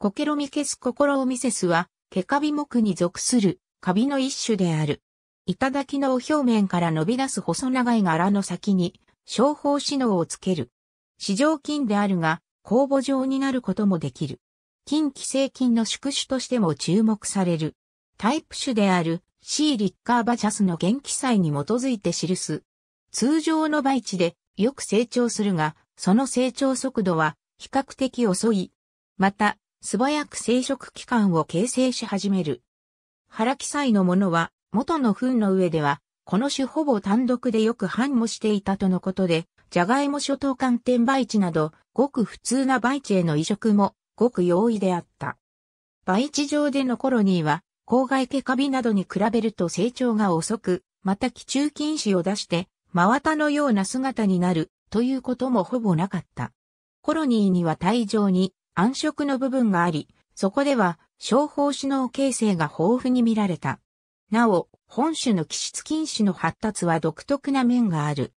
コケロミケスココロオミセスは、ケカビ目に属する、カビの一種である。頂の表面から伸び出す細長い柄の先に、小胞子能をつける。市場菌であるが、酵母状になることもできる。近寄生菌の宿主としても注目される。タイプ種である C リッカーバチャスの元気祭に基づいて記す。通常の培地でよく成長するが、その成長速度は比較的遅い。また、素早く生殖器官を形成し始める。腹記載のものは、元の糞の上では、この種ほぼ単独でよく繁茂していたとのことで、ジャガイモ諸島寒天培地など、ごく普通な培地への移植も、ごく容易であった。培地上でのコロニーは、郊外ケカビなどに比べると成長が遅く、また気中菌糸を出して、真綿のような姿になる、ということもほぼなかった。コロニーには大量に暗色の部分があり、そこでは、商法首脳形成が豊富に見られた。なお、本種の気質菌種の発達は独特な面がある。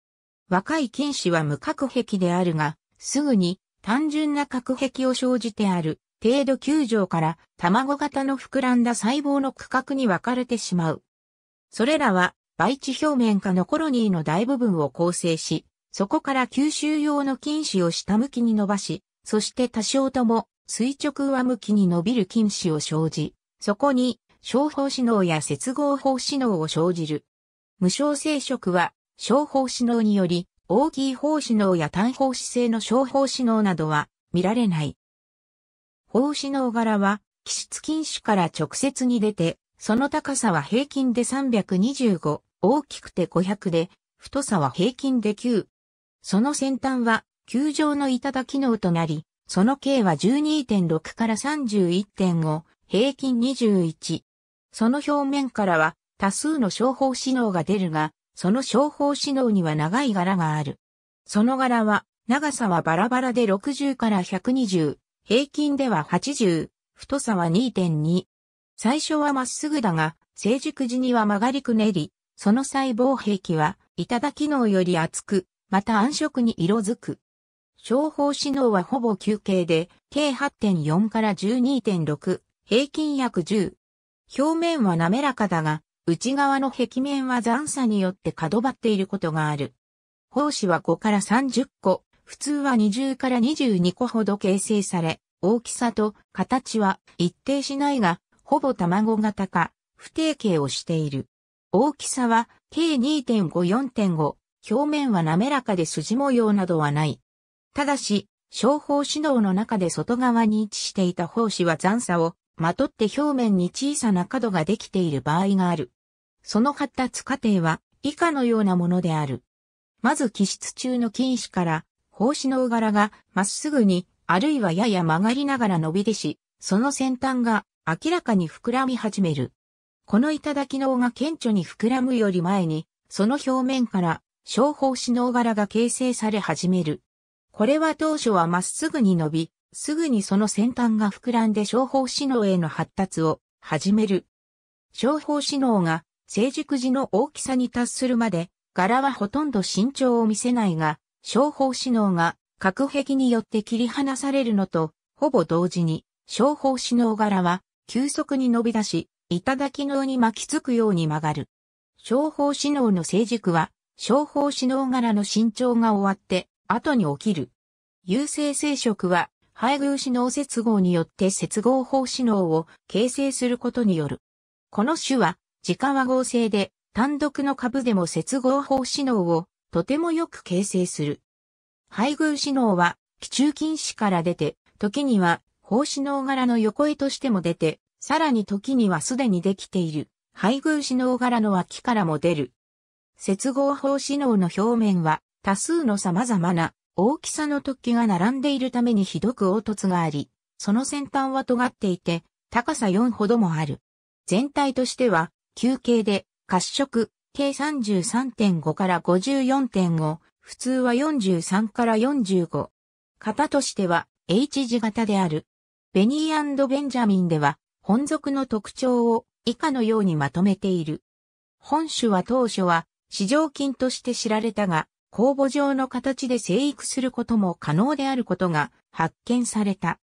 若い菌種は無核壁であるが、すぐに単純な核壁を生じてある程度球状から卵型の膨らんだ細胞の区画に分かれてしまう。それらは培地表面下のコロニーの大部分を構成し、そこから吸収用の菌糸を下向きに伸ばし、そして多少とも垂直上向きに伸びる筋脂を生じ、そこに小胞子脳や接合胞子脳を生じる。無症生殖は小胞子脳により大きい胞子脳や単胞子性の小胞子脳などは見られない。胞子脳柄は気質筋脂から直接に出て、その高さは平均で325、大きくて500で、太さは平均で9。その先端は球場のだ機能となり、その径は12.6から31.5、平均21。その表面からは多数の商法指能が出るが、その商法指能には長い柄がある。その柄は、長さはバラバラで60から120、平均では80、太さは2.2。最初はまっすぐだが、成熟時には曲がりくねり、その細胞壁は、板機能より厚く、また暗色に色づく。情報指能はほぼ休憩で、計8.4から12.6、平均約10。表面は滑らかだが、内側の壁面は残差によって角張っていることがある。胞子は5から30個、普通は20から22個ほど形成され、大きさと形は一定しないが、ほぼ卵型か、不定形をしている。大きさは計2.5、4.5、表面は滑らかで筋模様などはない。ただし、商法指導の中で外側に位置していた胞子は残差をまとって表面に小さな角ができている場合がある。その発達過程は以下のようなものである。まず気質中の菌糸から胞子の柄がまっすぐにあるいはやや曲がりながら伸び出し、その先端が明らかに膨らみ始める。この頂き脳が顕著に膨らむより前に、その表面から小胞子の柄が形成され始める。これは当初はまっすぐに伸び、すぐにその先端が膨らんで商法指脳への発達を始める。商法指脳が成熟時の大きさに達するまで、柄はほとんど身長を見せないが、商法指脳が核壁によって切り離されるのと、ほぼ同時に、商法指脳柄は急速に伸び出し、頂のに巻きつくように曲がる。商法指脳の成熟は、商法指脳柄の身長が終わって、後に起きる。有性生殖は配偶子脳接合によって接合法子脳を形成することによる。この種は時間和合成で単独の株でも接合法子脳をとてもよく形成する。配偶子脳は気中禁子から出て、時には法子脳柄の横絵としても出て、さらに時にはすでにできている配偶子脳柄の脇からも出る。接合法子脳の表面は多数の様々な大きさの突起が並んでいるためにひどく凹凸があり、その先端は尖っていて、高さ4ほどもある。全体としては、球形で、褐色、計33.5から54.5、普通は43から45。型としては、H 字型である。ベニーベンジャミンでは、本属の特徴を以下のようにまとめている。本種は当初は、市場菌として知られたが、酵母状の形で生育することも可能であることが発見された。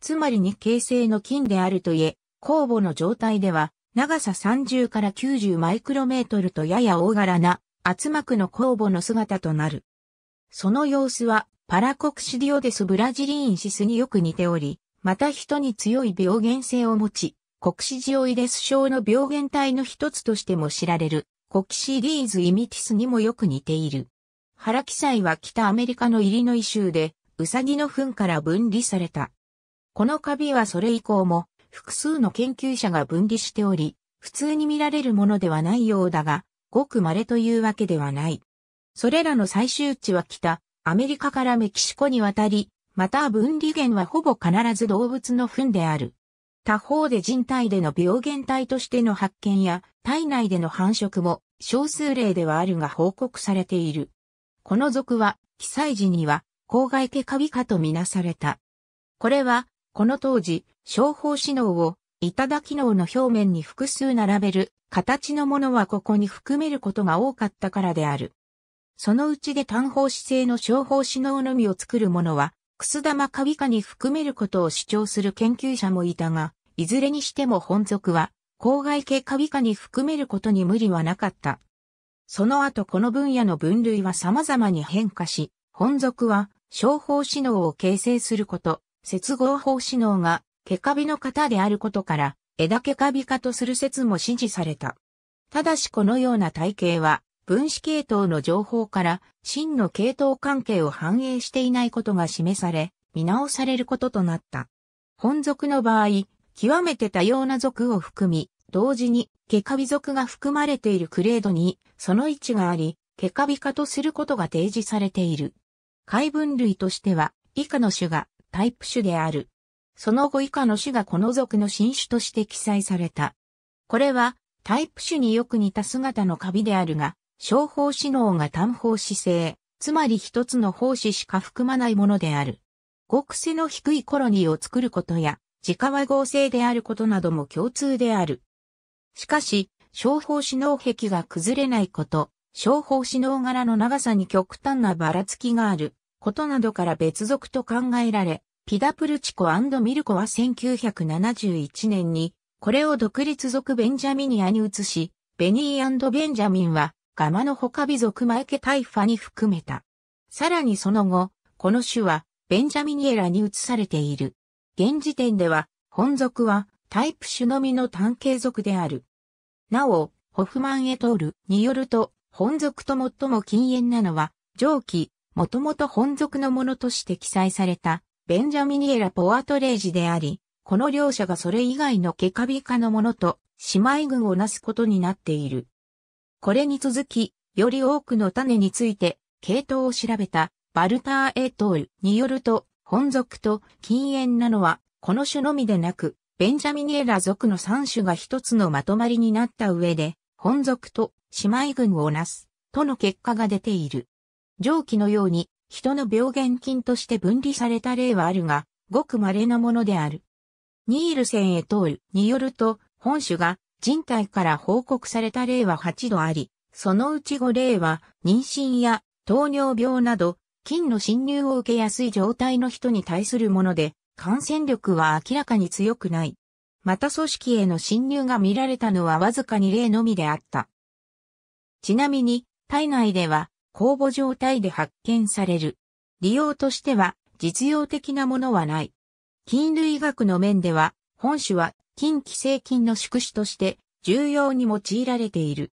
つまりに形成の菌であるといえ、酵母の状態では長さ30から90マイクロメートルとやや大柄な厚膜の酵母の姿となる。その様子はパラコクシディオデスブラジリーンシスによく似ており、また人に強い病原性を持ち、コクシジオイデス症の病原体の一つとしても知られる、コキシリーズイミティスにもよく似ている。原記載は北アメリカのイリノイ州で、ウサギの糞から分離された。このカビはそれ以降も、複数の研究者が分離しており、普通に見られるものではないようだが、ごく稀というわけではない。それらの最終地は北、アメリカからメキシコに渡り、また分離源はほぼ必ず動物の糞である。他方で人体での病原体としての発見や体内での繁殖も少数例ではあるが報告されている。この属は、被災時には、公害系カビ科とみなされた。これは、この当時、商法指能を、板田機能の表面に複数並べる、形のものはここに含めることが多かったからである。そのうちで単方姿勢の商法指能のみを作るものは、くす玉カビ科に含めることを主張する研究者もいたが、いずれにしても本属は、公害系カビ科に含めることに無理はなかった。その後この分野の分類は様々に変化し、本属は、商法指能を形成すること、接合法指能が、毛カビの型であることから、枝毛カビ化とする説も支持された。ただしこのような体系は、分子系統の情報から、真の系統関係を反映していないことが示され、見直されることとなった。本属の場合、極めて多様な属を含み、同時にケカビ属が含まれているクレードに、その位置があり、ケカビ化とすることが提示されている。海分類としては、以下の種がタイプ種である。その後以下の種がこの属の新種として記載された。これは、タイプ種によく似た姿のカビであるが、小胞子能が単胞子性、つまり一つの胞子しか含まないものである。極性の低いコロニーを作ることや、自家和合成であることなども共通である。しかし、小方子脳壁が崩れないこと、小方子脳柄の長さに極端なばらつきがあることなどから別属と考えられ、ピダプルチコミルコは1971年に、これを独立属ベンジャミニアに移し、ベニーベンジャミンは、ガマの他美族マエケタイファに含めた。さらにその後、この種は、ベンジャミニエラに移されている。現時点では、本族は、タイプ種のみの単形属である。なお、ホフマン・エトールによると、本属と最も禁煙なのは、上記、もともと本属のものとして記載された、ベンジャミニエラ・ポアトレージであり、この両者がそれ以外のケカビ科のものと、姉妹群をなすことになっている。これに続き、より多くの種について、系統を調べた、バルター・エトールによると、本属と禁煙なのは、この種のみでなく、ベンジャミニエラ族の三種が一つのまとまりになった上で、本族と姉妹群をなす、との結果が出ている。上記のように、人の病原菌として分離された例はあるが、ごく稀なものである。ニールセンへ通るによると、本種が人体から報告された例は8度あり、そのうち5例は妊娠や糖尿病など、菌の侵入を受けやすい状態の人に対するもので、感染力は明らかに強くない。また組織への侵入が見られたのはわずかに例のみであった。ちなみに、体内では公募状態で発見される。利用としては実用的なものはない。菌類学の面では、本種は菌寄生菌の宿主として重要に用いられている。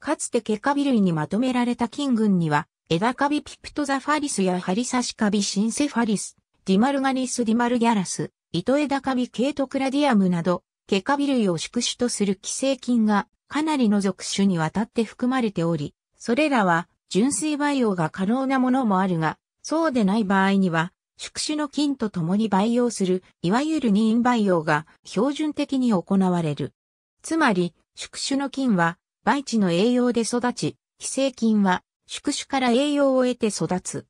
かつてケカビ類にまとめられた菌群には、枝カビピプトザファリスやハリサシカビシンセファリス、ディマルガニス・ディマルギャラス、イトエダカビ・ケイトクラディアムなど、ケカビ類を宿主とする寄生菌がかなりの属種にわたって含まれており、それらは純粋培養が可能なものもあるが、そうでない場合には、宿主の菌と共に培養する、いわゆる任培養が標準的に行われる。つまり、宿主の菌は、培地の栄養で育ち、寄生菌は、宿主から栄養を得て育つ。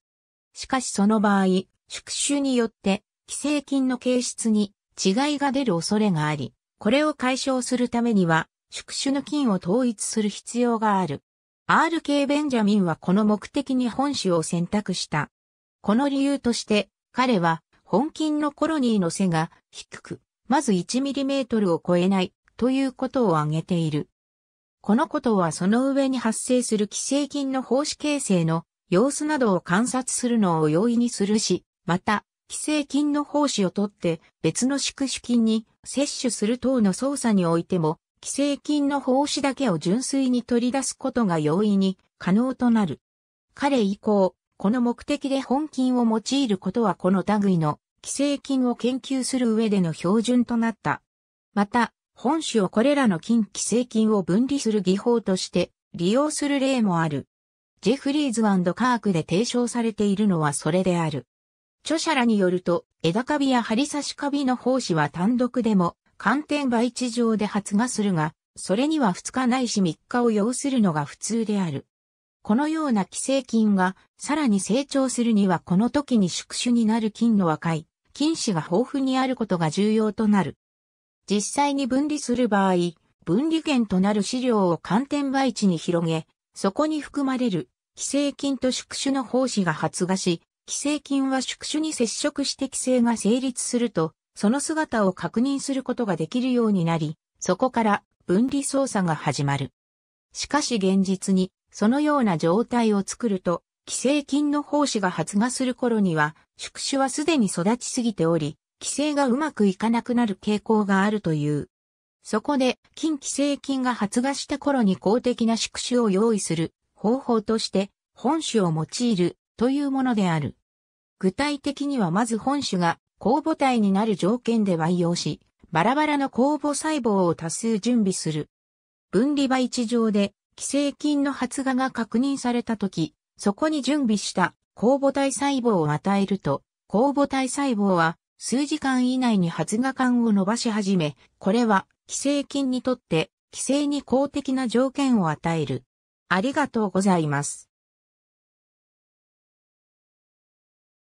しかしその場合、宿主によって寄生菌の形質に違いが出る恐れがあり、これを解消するためには宿主の菌を統一する必要がある。RK ベンジャミンはこの目的に本種を選択した。この理由として彼は本菌のコロニーの背が低く、まず1トルを超えないということを挙げている。このことはその上に発生する寄生菌の胞子形成の様子などを観察するのを容易にするし、また、寄生菌の胞子を取って別の宿主菌に摂取する等の操作においても、寄生菌の胞子だけを純粋に取り出すことが容易に可能となる。彼以降、この目的で本菌を用いることはこの類の寄生菌を研究する上での標準となった。また、本種をこれらの菌寄生菌を分離する技法として利用する例もある。ジェフリーズカークで提唱されているのはそれである。著者らによると、枝カビや針刺しカビの胞子は単独でも、寒天培地上で発芽するが、それには2日ないし3日を要するのが普通である。このような寄生菌がさらに成長するにはこの時に宿主になる菌の若い菌糸が豊富にあることが重要となる。実際に分離する場合、分離源となる飼料を寒天培地に広げ、そこに含まれる寄生菌と宿主の胞子が発芽し、寄生菌は宿主に接触して寄生が成立すると、その姿を確認することができるようになり、そこから分離操作が始まる。しかし現実に、そのような状態を作ると、寄生菌の胞子が発芽する頃には、宿主はすでに育ちすぎており、寄生がうまくいかなくなる傾向があるという。そこで、近寄生菌が発芽した頃に公的な宿主を用意する方法として、本種を用いるというものである。具体的にはまず本種が酵母体になる条件で培養し、バラバラの酵母細胞を多数準備する。分離培地上で寄生菌の発芽が確認されたとき、そこに準備した酵母体細胞を与えると、酵母体細胞は数時間以内に発芽管を伸ばし始め、これは寄生菌にとって寄生に公的な条件を与える。ありがとうございます。